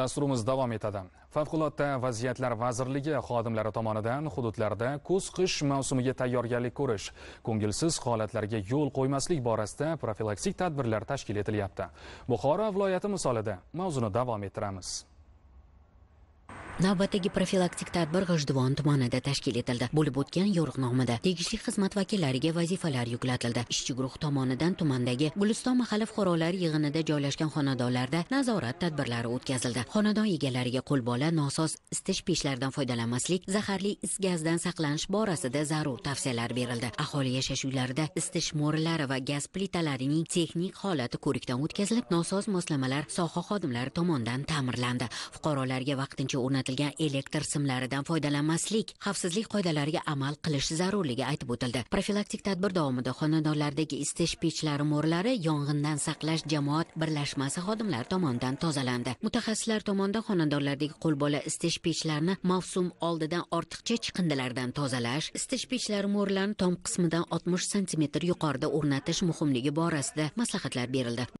dasturimiz davom etadi favqulodda vaziyatlar vazirligi xodimlari tomonidan hududlarda kuz qish mavsumiga tayyorgarlik ko'rish ko'ngilsiz holatlarga yo'l qo'ymaslik borasida profilaktik tadbirlar tashkil etilyapti buxoro viloyati misolida mavzuni davom ettiramiz navbatdagi profilaktik tadbir g'ijduvon tumanida tashkil etildi bo'lib o'tgan yo'riqnomada tegishli xizmat vakillariga vazifalar yuklatildi ishchi guruh tomonidan tumandagi guliston mahalla fuqarolari yig'inida joylashgan xonadonlarda nazorat tadbirlari o'tkazildi xonadon egalariga qo'lbola nosoz isitish pechlaridan foydalanmaslik zaharli is gazdan saqlanish borasida zarur tavsiyalar berildi aholi yashash uylarida isitish mo'rlari va gaz plitalarining texnik holati ko'rikdan o'tkazilib nosoz moslamalar soha xodimlari tomonidan ta'mirlandi fuqarolarga vaqtincha o'rnatilgan o'rnatilgan elektr simlaridan foydalanmaslik xavfsizlik qoidalariga amal qilish zarurligi aytib o'tildi profilaktik tadbir davomida xonadonlardagi isitish pechlari mo'rlari yong'indan saqlash jamoat birlashmasi xodimlari tomonidan tozalandi mutaxassislar tomonidan xonadonlardagi qo'lbola isitish pechlarini mavsum oldidan ortiqcha chiqindilardan tozalash isitish pechlari mo'rlarini tom qismidan oltmish santimetr yuqorida o'rnatish muhimligi borasida maslahatlar berildi